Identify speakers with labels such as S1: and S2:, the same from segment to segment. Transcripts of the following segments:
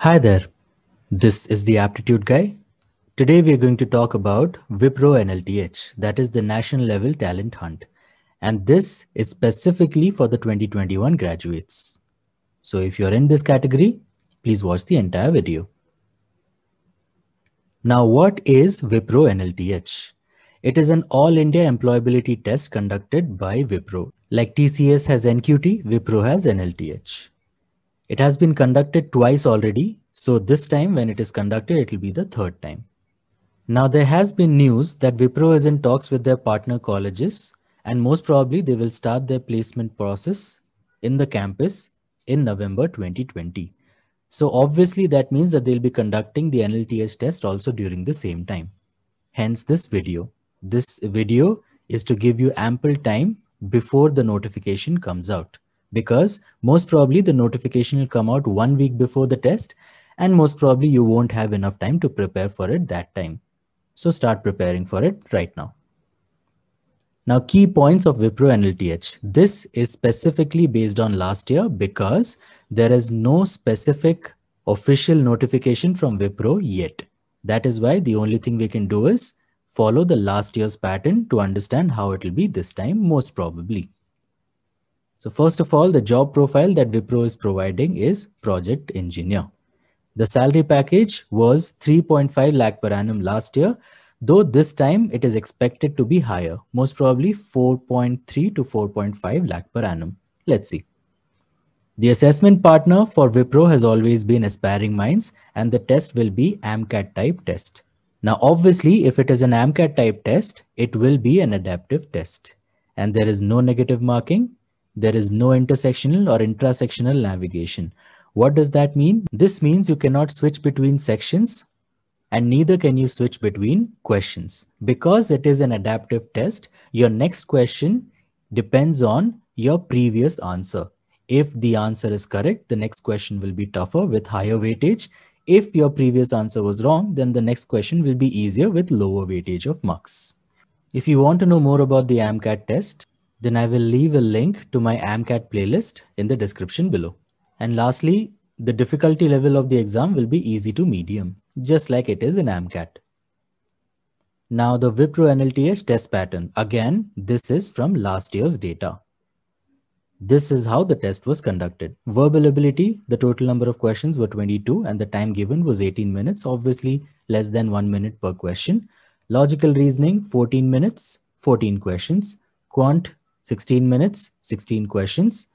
S1: Hi there, this is the Aptitude Guy. Today we are going to talk about Wipro NLTH, that is the national level talent hunt. And this is specifically for the 2021 graduates. So if you're in this category, please watch the entire video. Now, what is Wipro NLTH? It is an all India employability test conducted by Wipro. Like TCS has NQT, Wipro has NLTH. It has been conducted twice already. So this time when it is conducted, it will be the third time. Now there has been news that Wipro is in talks with their partner colleges and most probably they will start their placement process in the campus in November 2020. So obviously that means that they'll be conducting the NLTS test also during the same time. Hence this video. This video is to give you ample time before the notification comes out because most probably the notification will come out one week before the test and most probably you won't have enough time to prepare for it that time. So start preparing for it right now. Now key points of Wipro NLTH. This is specifically based on last year because there is no specific official notification from Wipro yet. That is why the only thing we can do is follow the last year's pattern to understand how it will be this time most probably. So first of all, the job profile that Wipro is providing is project engineer. The salary package was 3.5 lakh per annum last year, though this time it is expected to be higher, most probably 4.3 to 4.5 lakh per annum. Let's see. The assessment partner for Wipro has always been Aspiring Minds and the test will be AMCAT type test. Now, obviously, if it is an AMCAT type test, it will be an adaptive test and there is no negative marking there is no intersectional or intrasectional navigation. What does that mean? This means you cannot switch between sections and neither can you switch between questions. Because it is an adaptive test, your next question depends on your previous answer. If the answer is correct, the next question will be tougher with higher weightage. If your previous answer was wrong, then the next question will be easier with lower weightage of marks. If you want to know more about the AMCAT test, then I will leave a link to my AMCAT playlist in the description below. And lastly, the difficulty level of the exam will be easy to medium, just like it is in AMCAT. Now the Wipro NLTH test pattern. Again, this is from last year's data. This is how the test was conducted. Verbal ability, the total number of questions were 22 and the time given was 18 minutes, obviously less than one minute per question. Logical reasoning, 14 minutes, 14 questions. Quant, 16 minutes, 16 questions.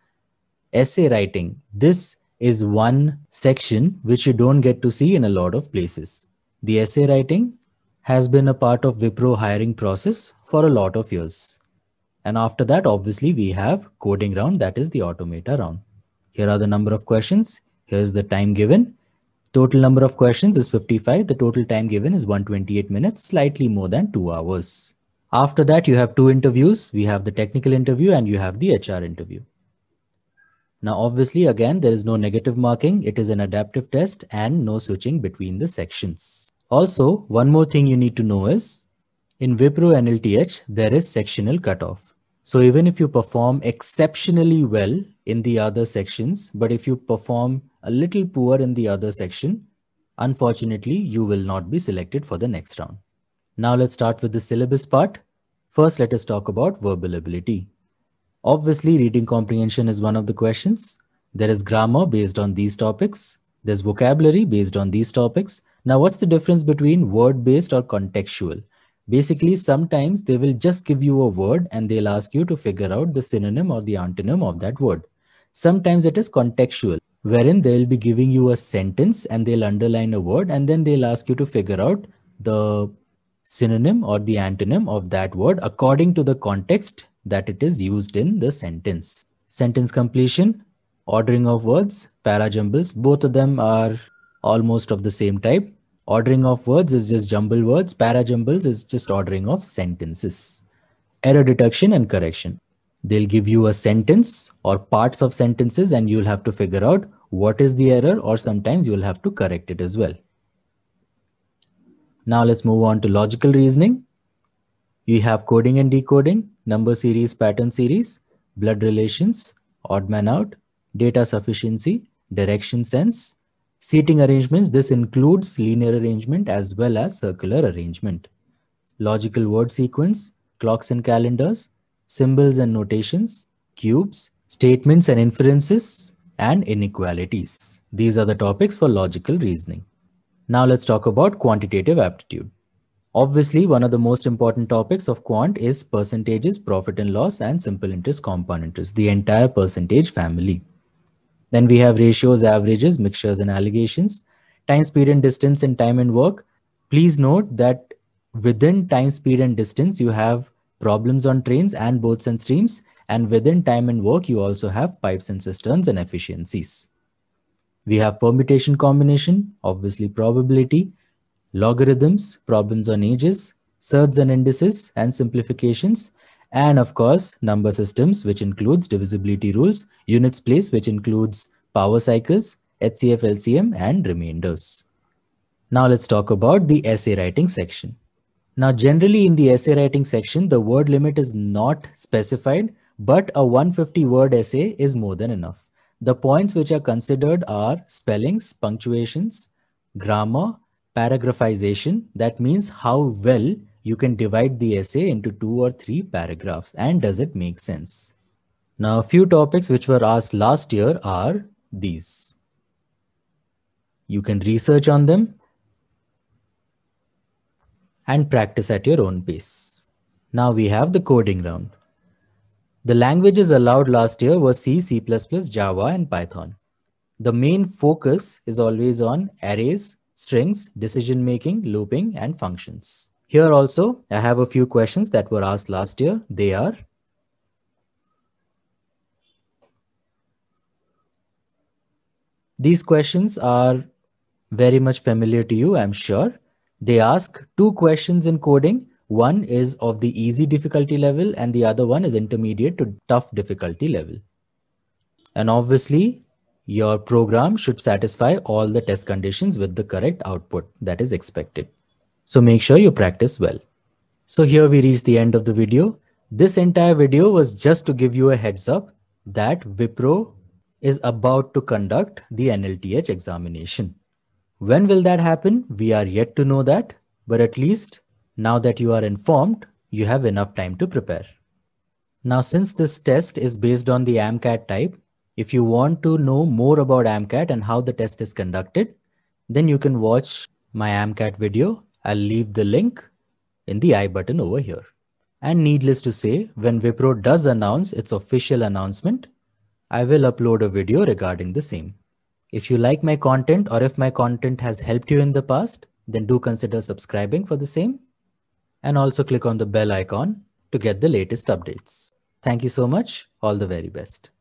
S1: Essay writing. This is one section which you don't get to see in a lot of places. The essay writing has been a part of Wipro hiring process for a lot of years. And after that, obviously, we have coding round, that is the automata round. Here are the number of questions. Here's the time given. Total number of questions is 55. The total time given is 128 minutes, slightly more than two hours. After that, you have two interviews. We have the technical interview and you have the HR interview. Now, obviously, again, there is no negative marking. It is an adaptive test and no switching between the sections. Also, one more thing you need to know is in Wipro and LTH, there is sectional cutoff. So even if you perform exceptionally well in the other sections, but if you perform a little poor in the other section, unfortunately, you will not be selected for the next round. Now let's start with the syllabus part. First, let us talk about verbal ability. Obviously, reading comprehension is one of the questions. There is grammar based on these topics. There's vocabulary based on these topics. Now, what's the difference between word based or contextual? Basically, sometimes they will just give you a word and they'll ask you to figure out the synonym or the antonym of that word. Sometimes it is contextual, wherein they'll be giving you a sentence and they'll underline a word and then they'll ask you to figure out the synonym or the antonym of that word according to the context that it is used in the sentence. Sentence completion, ordering of words, para jumbles, both of them are almost of the same type. Ordering of words is just jumble words, para jumbles is just ordering of sentences. Error detection and correction. They'll give you a sentence or parts of sentences and you'll have to figure out what is the error or sometimes you'll have to correct it as well. Now let's move on to logical reasoning. You have coding and decoding, number series, pattern series, blood relations, odd man out, data sufficiency, direction sense, seating arrangements. This includes linear arrangement as well as circular arrangement, logical word sequence, clocks and calendars, symbols and notations, cubes, statements and inferences, and inequalities. These are the topics for logical reasoning. Now let's talk about quantitative aptitude. Obviously, one of the most important topics of quant is percentages, profit and loss, and simple interest, compound interest, the entire percentage family. Then we have ratios, averages, mixtures, and allegations, time, speed, and distance, and time and work. Please note that within time, speed, and distance, you have problems on trains and boats and streams. And within time and work, you also have pipes and cisterns and efficiencies. We have permutation combination, obviously probability, logarithms, problems on ages, surds and indices, and simplifications, and of course, number systems, which includes divisibility rules, units place, which includes power cycles, HCF, LCM, and remainders. Now let's talk about the essay writing section. Now, generally in the essay writing section, the word limit is not specified, but a 150 word essay is more than enough. The points which are considered are spellings, punctuations, grammar, paragraphization. That means how well you can divide the essay into two or three paragraphs and does it make sense? Now, a few topics which were asked last year are these. You can research on them and practice at your own pace. Now we have the coding round. The languages allowed last year were C, C++, Java, and Python. The main focus is always on arrays, strings, decision making, looping, and functions. Here also, I have a few questions that were asked last year. They are These questions are very much familiar to you, I'm sure. They ask two questions in coding one is of the easy difficulty level and the other one is intermediate to tough difficulty level. And obviously your program should satisfy all the test conditions with the correct output that is expected. So make sure you practice well. So here we reach the end of the video. This entire video was just to give you a heads up that Wipro is about to conduct the NLTH examination. When will that happen? We are yet to know that, but at least now that you are informed, you have enough time to prepare. Now, since this test is based on the AMCAT type, if you want to know more about AMCAT and how the test is conducted, then you can watch my AMCAT video. I'll leave the link in the I button over here. And needless to say, when Wipro does announce its official announcement, I will upload a video regarding the same. If you like my content or if my content has helped you in the past, then do consider subscribing for the same and also click on the bell icon to get the latest updates. Thank you so much. All the very best.